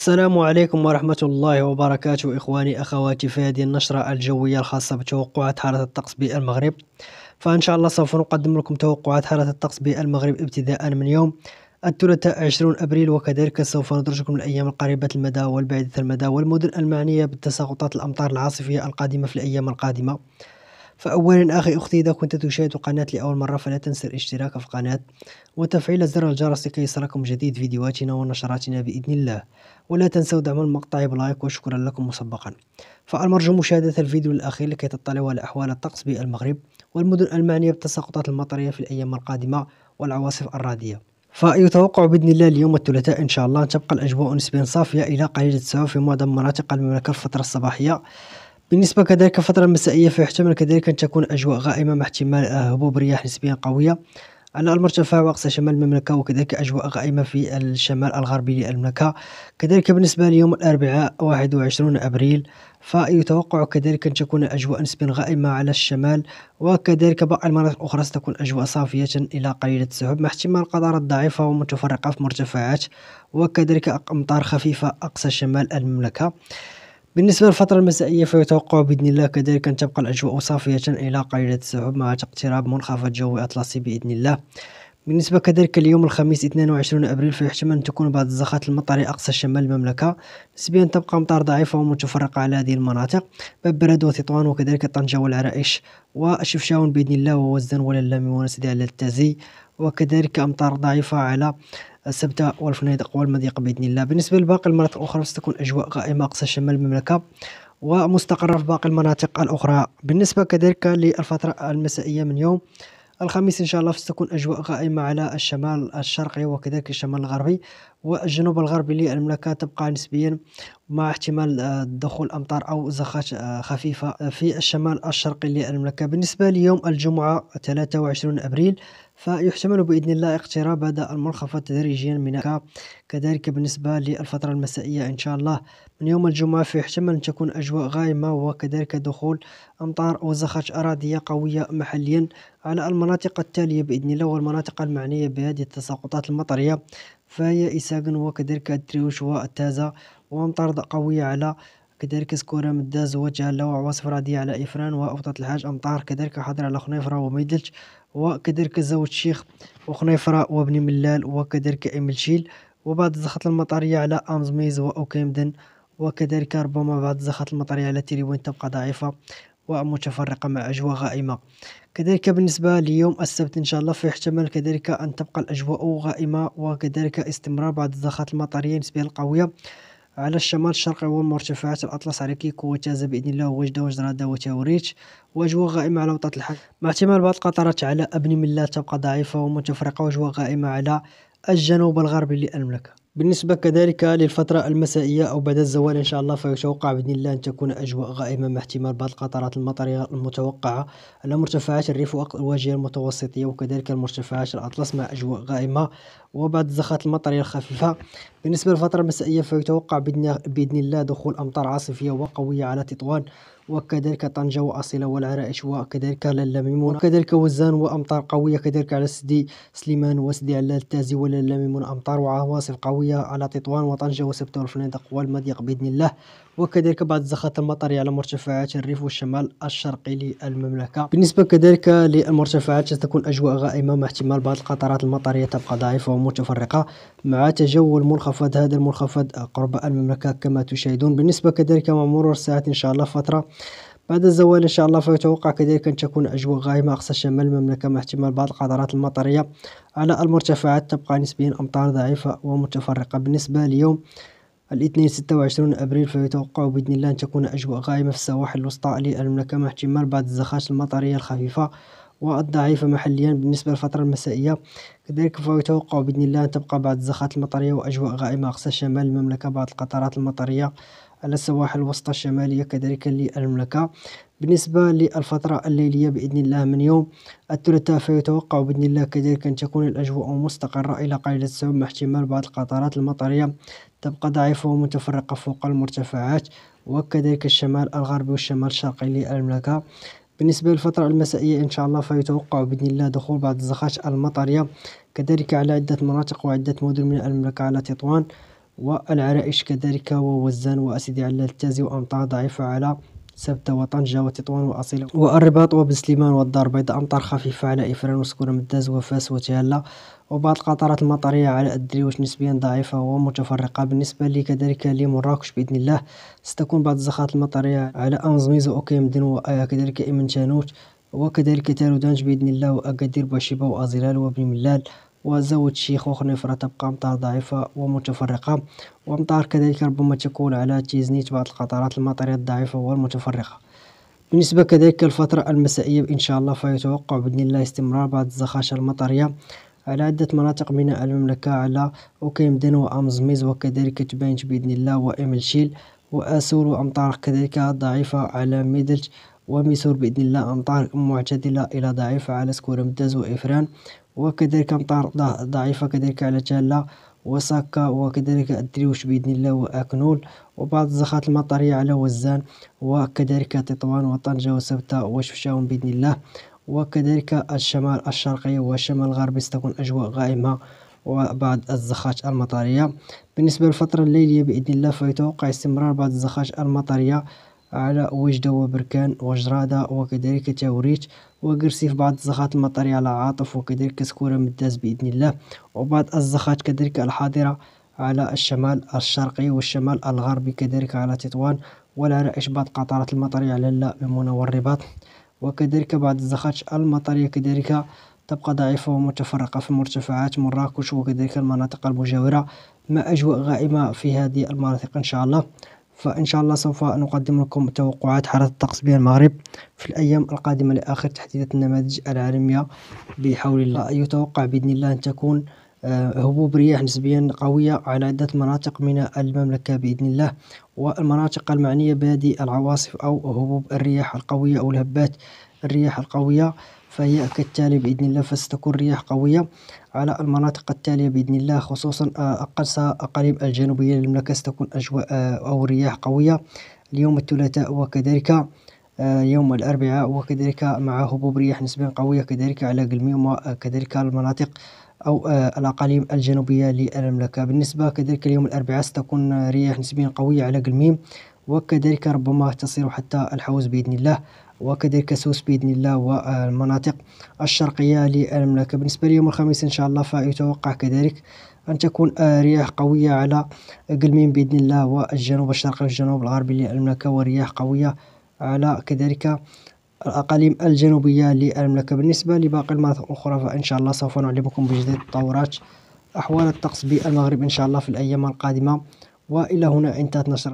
السلام عليكم ورحمة الله وبركاته إخواني أخواتي في هذه النشرة الجوية الخاصة بتوقعات حالة الطقس بالمغرب فإن شاء الله سوف نقدم لكم توقعات حالة الطقس بالمغرب ابتداء من يوم الثلاثاء 20 أبريل وكذلك سوف ندرجكم الأيام القريبة المدى والبعيدة المدى والمدن المعنية بالتساقطات الأمطار العاصفية القادمة في الأيام القادمة فأولا أخي أختي إذا كنت تشاهد القناة لأول مرة فلا تنسى الاشتراك في القناة وتفعيل زر الجرس لكي يصلكم جديد فيديوهاتنا ونشراتنا بإذن الله ولا تنسوا دعم المقطع بلايك وشكرا لكم مسبقا فالمرجو مشاهدة الفيديو الأخير لكي تطلعوا على أحوال الطقس بالمغرب والمدن المعنية بالتساقطات المطرية في الأيام القادمة والعواصف الرادية فيتوقع باذن الله اليوم الثلاثاء ان شاء الله تبقى الاجواء نسبيا صافيه الى قليله التساوي في معظم مناطق المملكه الفتره الصباحيه بالنسبة كذلك فترة المسائية فيحتمل كذلك أن تكون أجواء غائمة مع احتمال آه، هبوب رياح نسبيا قوية على المرتفع وأقصى شمال المملكة وكذلك أجواء غائمة في الشمال الغربي للمملكة كذلك بالنسبة ليوم الأربعاء 21 أبريل فيتوقع كذلك أن تكون أجواء نسبيا غائمة على الشمال وكذلك باقي المناطق الأخرى ستكون أجواء صافية إلى قليلة السحب مع احتمال القطارات ضعيفة ومتفرقة في مرتفعات وكذلك أمطار خفيفة أقصى شمال المملكة بالنسبة للفترة المسائية فيتوقع بإذن الله كذلك أن تبقى الأجواء صافية إلى قليلة السحب مع اقتراب منخفض جوي أطلسي بإذن الله بالنسبة كذلك اليوم الخميس 22 أبريل فيحتمل أن تكون بعض الزخات المطرية أقصى شمال المملكة نسبيا تبقى أمطار ضعيفة ومتفرقة على هذه المناطق باب برد وتطوان وكذلك طنجة والعرائش وشفشاون بإذن الله ووزن وللام ونسدي على التازي وكذلك أمطار ضعيفة على السبتة والفنادق والمضيق بإذن الله بالنسبة لباقي المناطق الأخرى ستكون أجواء غائمة أقصى شمال المملكة ومستقرة في باقي المناطق الأخرى بالنسبة كذلك للفترة المسائية من يوم الخميس إن شاء الله ستكون أجواء غائمة على الشمال الشرقي وكذلك الشمال الغربي والجنوب الغربي للمملكة تبقى نسبيا مع احتمال آه، دخول أمطار أو زخات آه، خفيفة في الشمال الشرقي للمملكة بالنسبة ليوم الجمعة 23 أبريل فيحتمل بإذن الله اقتراب هذا المنخفض تدريجيا من كذلك بالنسبة للفترة المسائية إن شاء الله من يوم الجمعة فيحتمل أن تكون أجواء غائمة وكذلك دخول أمطار وزخات أراضية قوية محليا على المناطق التالية بإذن الله والمناطق المعنية بهذه التساقطات المطرية فهي إساغن وكذلك التريوش والتازة وأمطار قوية على كذلك سكورة مدة زوج هلا وعواصف رعدية على إفران وأوطة الحاج أمطار كذلك حضر على خنيفرة وميدلج وكذلك زوج شيخ وخنيفرة وابن ملال وكذلك إملشيل وبعد الزخات المطرية على أمزميز وأوكيمدن وكذلك ربما بعض الزخات المطرية على تيريوين تبقى ضعيفة ومتفرقة مع أجواء غائمة كذلك بالنسبة ليوم السبت إن شاء الله فيحتمل كذلك أن تبقى الأجواء غائمة وكذلك استمرار بعض الزخات المطرية نسبيا القوية على الشمال الشرقي ومرتفعات الأطلس على كيكو وتازا بإذن الله ووجدة وجرادة وتوريت وأجواء غائمة على وطأة الحج مع احتمال بعض القطرات على أبن ملات تبقى ضعيفة ومتفرقة وأجواء غائمة على الجنوب الغربي للمملكة بالنسبة كذلك للفترة المسائية أو بعد الزوال إن شاء الله فيتوقع بإذن الله أن تكون أجواء غائمة مع احتمال بعض القطرات المطرية المتوقعة على مرتفعات الريف الواجهة المتوسطية وكذلك المرتفعات الأطلس مع أجواء غائمة وبعد الزخات المطريه الخفيفه بالنسبه للفتره المسائيه فيتوقع باذن الله دخول امطار عاصفيه وقويه على تطوان وكذلك طنجة وأصيلة والعرائش وكذلك للميمون وكذلك وزان وأمطار قوية كذلك على سدي سليمان وسدي علال التازي وللميمون أمطار وعواصف قوية على تطوان وطنجة وسبتة والفنادق والمضيق بإذن الله وكذلك بعد الزخات المطرية على مرتفعات الريف والشمال الشرقي للمملكة بالنسبة كذلك للمرتفعات ستكون أجواء غائمة مع احتمال بعض القطرات المطرية تبقى ضعيفة متفرقة مع تجول منخفض هذا المنخفض قرب المملكة كما تشاهدون بالنسبة كذلك مع مرور الساعات إن شاء الله فترة بعد الزوال إن شاء الله فيتوقع كذلك أن تكون أجواء غائمة أقصى شمال المملكة مع احتمال بعض القدرات المطرية على المرتفعات تبقى نسبيا أمطار ضعيفة ومتفرقة بالنسبة ليوم الاثنين ستة وعشرون أبريل فيتوقع بإذن الله أن تكون أجواء غائمة في السواحل الوسطى للمملكة مع احتمال بعض الزخات المطرية الخفيفة والضعيفة محليا بالنسبة للفترة المسائية كذلك فهو يتوقع بإذن الله أن تبقى بعض الزخات المطرية وأجواء غائمة أقصى شمال المملكة بعض القطرات المطرية على السواحل الوسطى الشمالية كذلك للمملكة بالنسبة للفترة الليلية بإذن الله من يوم الثلاثاء فيتوقع بإذن الله كذلك أن تكون الأجواء مستقرة إلى قليلة السحب مع احتمال بعض القطرات المطرية تبقى ضعيفة ومتفرقة فوق المرتفعات وكذلك الشمال الغربي والشمال الشرقي للمملكة بالنسبة للفترة المسائية إن شاء الله فيتوقع بإذن الله دخول بعض الزخاش المطرية كذلك على عدة مناطق وعدة مدن من المملكة على تطوان والعرائش كذلك ووزان وأسيدي على التازي وأمطار ضعيفة على سبت وطنجة وتطوان وأصيل والرباط وبسليمان والدار البيضاء أمطار خفيفة على إفران وسكون مداز وفاس وتيالا وبعض القطرات المطرية على الدريوش نسبيا ضعيفة ومتفرقة بالنسبة لي كذلك لمراكش بإذن الله ستكون بعض الزخات المطرية على أنزميز وأوكيمدين آه، وكذلك إمنتانوت وكذلك تالودانج بإذن الله وأكادير بوشيبا وأزرال وبن ملال وزوج شيخ وخنيفرة تبقى أمطار ضعيفة ومتفرقة وأمطار كذلك ربما تكون على تيزنيت بعض القطرات المطرية الضعيفة والمتفرقة بالنسبة كذلك الفترة المسائية إن شاء الله فيتوقع بإذن الله استمرار بعض الزخاشة المطرية على عدة مناطق من المملكة على أوكيمدن وأمزميز وكذلك تبانج بإذن الله وإملشيل وأسول وأمطار كذلك ضعيفة على ميدلج وميسور بإذن الله أمطار معتدلة إلى ضعيفة على سكور مدز وإفران وكذلك أمطار ضعيفة كذلك على تالا وساكا وكذلك الدريوش بإذن الله وأكنول وبعض الزخات المطرية على وزان وكذلك تطوان وطنجة وسبتة وشفشاون بإذن الله وكذلك الشمال الشرقي والشمال الغربي ستكون أجواء غائمة وبعض الزخات المطرية بالنسبة للفترة الليلية بإذن الله فيتوقع استمرار بعض الزخات المطرية على وجدة وبركان وجرادة وكذلك تاوريت وقرسي في بعض الزخات المطرية على عاطف وكذلك سكورة مداز بإذن الله وبعض الزخات كذلك الحاضرة على الشمال الشرقي والشمال الغربي كذلك على تطوان والعرى إشباط قطرات المطرية على المنى والرباط وكذلك بعض الزخات المطرية كذلك تبقى ضعيفة ومتفرقة في مرتفعات مراكش وكذلك المناطق المجاورة مع أجواء غائمة في هذه المناطق إن شاء الله فإن شاء الله سوف نقدم لكم توقعات حالة الطقس بين المغرب في الأيام القادمة لآخر تحديثات النماذج العالمية بحول الله يتوقع بإذن الله أن تكون آه، هبوب رياح نسبيا قوية على عدة مناطق من المملكة بإذن الله والمناطق المعنية بهذه العواصف أو هبوب الرياح القوية أو الهبات الرياح القوية فهي كالتالي بإذن الله فستكون رياح قوية على المناطق التالية بإذن الله خصوصا آه، أقصى أقاليم الجنوبية للمملكة ستكون أجواء آه، أو رياح قوية اليوم الثلاثاء وكذلك آه، يوم الأربعاء وكذلك مع هبوب رياح نسبيا قوية كذلك على قلميم وكذلك المناطق أو الأقاليم الجنوبية للمملكة بالنسبة كذلك اليوم الأربعاء ستكون رياح نسبيا قوية على قلميم وكذلك ربما تصير حتى الحوز بإذن الله وكذلك سوس باذن الله والمناطق الشرقيه للمملكه بالنسبه ليوم الخميس ان شاء الله فيتوقع كذلك أن تكون آه، رياح قوية على قلمين بإذن الله والجنوب الشرقي والجنوب الغربي للمملكة ورياح قوية على كذلك الأقاليم الجنوبية للمملكة بالنسبة لباقي المناطق الأخرى فإن شاء الله سوف نعلمكم بجديد التطورات أحوال الطقس بالمغرب إن شاء الله في الأيام القادمة وإلى هنا انتهت نشر